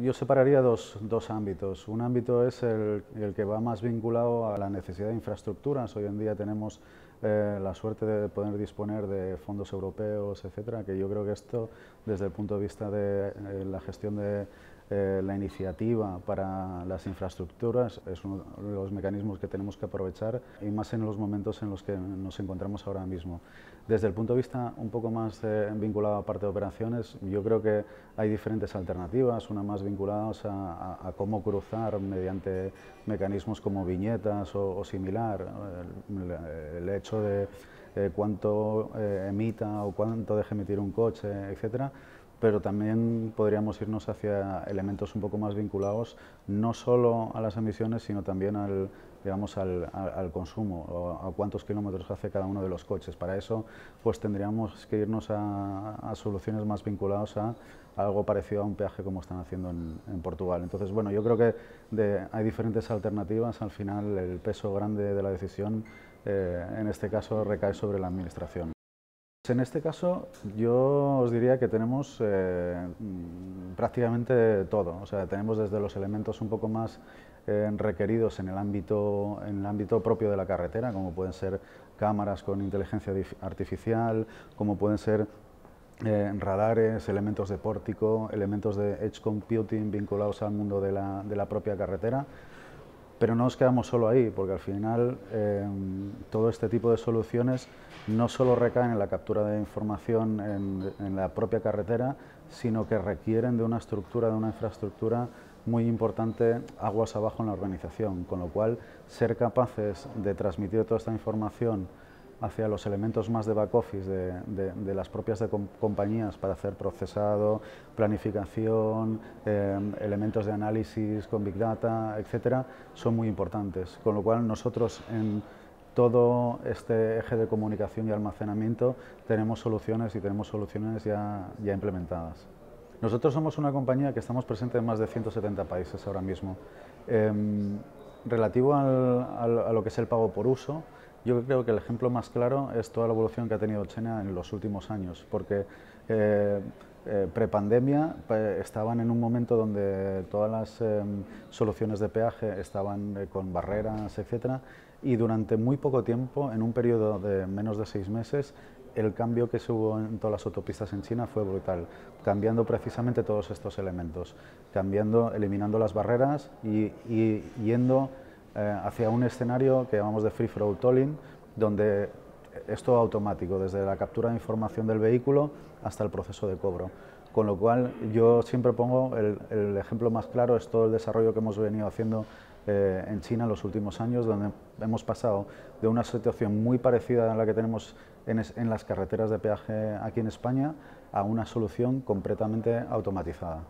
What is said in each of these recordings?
yo separaría dos, dos, ámbitos. Un ámbito es el, el que va más vinculado a la necesidad de infraestructuras. Hoy en día tenemos eh, la suerte de poder disponer de fondos europeos, etcétera, que yo creo que esto, desde el punto de vista de eh, la gestión de eh, la iniciativa para las infraestructuras es uno de los mecanismos que tenemos que aprovechar y más en los momentos en los que nos encontramos ahora mismo. Desde el punto de vista un poco más vinculado a parte de operaciones, yo creo que hay diferentes alternativas, una más vinculada a, cómo cruzar mediante mecanismos como viñetas o, similar. el hecho de cuánto eh, emita o cuánto deja emitir un coche, etcétera, pero también podríamos irnos hacia elementos un poco más vinculados no solo a las emisiones, sino también al, digamos, consumo o a cuántos kilómetros hace cada uno de los coches. Para eso pues tendríamos que irnos a, soluciones más vinculadas a algo parecido a un peaje como están haciendo en, Portugal. Entonces, bueno, yo creo que hay diferentes alternativas. Al final, el peso grande de la decisión eh, en este caso recae sobre la Administración. Pues en este caso yo os diría que tenemos eh, mm, prácticamente todo, o sea, tenemos desde los elementos un poco más eh, requeridos en el, ámbito, propio de la carretera, como pueden ser cámaras con inteligencia artificial, como pueden ser radares, elementos de pórtico, elementos de edge computing vinculados al mundo de la propia carretera, pero no nos quedamos solo ahí, porque al final em, todo este tipo de soluciones no solo recaen en la captura de información en, la propia carretera, sino que requieren de una estructura, de una infraestructura muy importante aguas abajo en la organización, con lo cual ser capaces de transmitir toda esta información hacia los elementos más de back office de, las propias compañías para hacer procesado, planificación, em, elementos de análisis con Big Data, etcétera, son muy importantes. Con lo cual nosotros en todo este eje de comunicación y almacenamiento tenemos soluciones y tenemos soluciones ya, implementadas. Nosotros somos una compañía que estamos presentes en más de 170 países ahora mismo. Em, relativo a lo que es el pago por uso, yo creo que el ejemplo más claro es toda la evolución que ha tenido China en los últimos años, porque eh, eh, pre-pandemia prepandemia estaban en un momento donde todas las em, soluciones de peaje estaban eh, con barreras, etc. y durante muy poco tiempo, en un periodo de menos de seis meses, el cambio que se hubo en todas las autopistas en China fue brutal, cambiando precisamente todos estos elementos, cambiando, eliminando las barreras y, y yendo eh, hacia un escenario que llamamos de free flow tolling, donde es todo automático, desde la captura de información del vehículo hasta el proceso de cobro. Con lo cual, yo siempre pongo el, ejemplo más claro, es todo el desarrollo que hemos venido haciendo eh, en China en los últimos años, donde hemos pasado de una situación muy parecida a la que tenemos en las carreteras de peaje aquí en España a una solución completamente automatizada.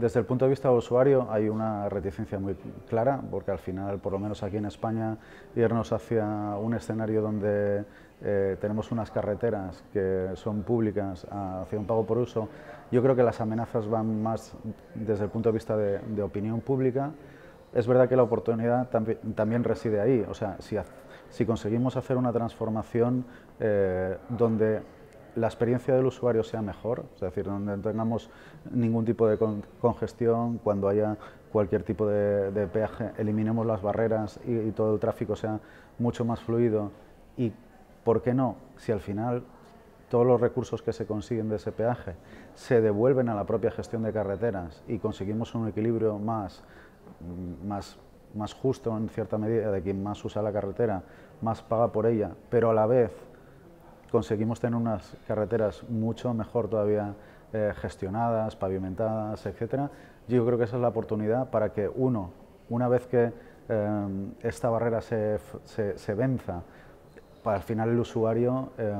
Desde el punto de vista del usuario hay una reticencia muy clara, porque al final, por lo menos aquí en España, irnos hacia un escenario donde eh, tenemos unas carreteras que son públicas ah, hacia un pago por uso, yo creo que las amenazas van más desde el punto de vista de, opinión pública. Es verdad que la oportunidad también reside ahí, o sea, si, si conseguimos hacer una transformación eh, donde la experiencia del usuario sea mejor, es decir, donde tengamos ningún tipo de congestión, cuando haya cualquier tipo de, peaje, eliminemos las barreras y, todo el tráfico sea mucho más fluido. Y, ¿por qué no? Si al final todos los recursos que se consiguen de ese peaje se devuelven a la propia gestión de carreteras y conseguimos un equilibrio más, mm, más, más justo en cierta medida de quien más usa la carretera, más paga por ella, pero a la vez conseguimos tener unas carreteras mucho mejor todavía eh, gestionadas, pavimentadas, etcétera. Yo creo que esa es la oportunidad para que uno, una vez que eh, esta barrera se, venza, para al final el usuario eh,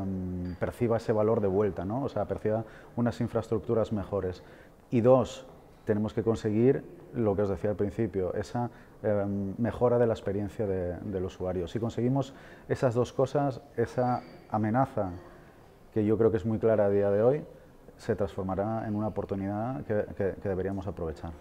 perciba ese valor de vuelta, ¿no? o sea, perciba unas infraestructuras mejores. Y dos, tenemos que conseguir lo que os decía al principio, esa eh, mejora de la experiencia del usuario. Si conseguimos esas dos cosas, esa amenaza, que yo creo que es muy clara a día de hoy, se transformará en una oportunidad que deberíamos aprovechar.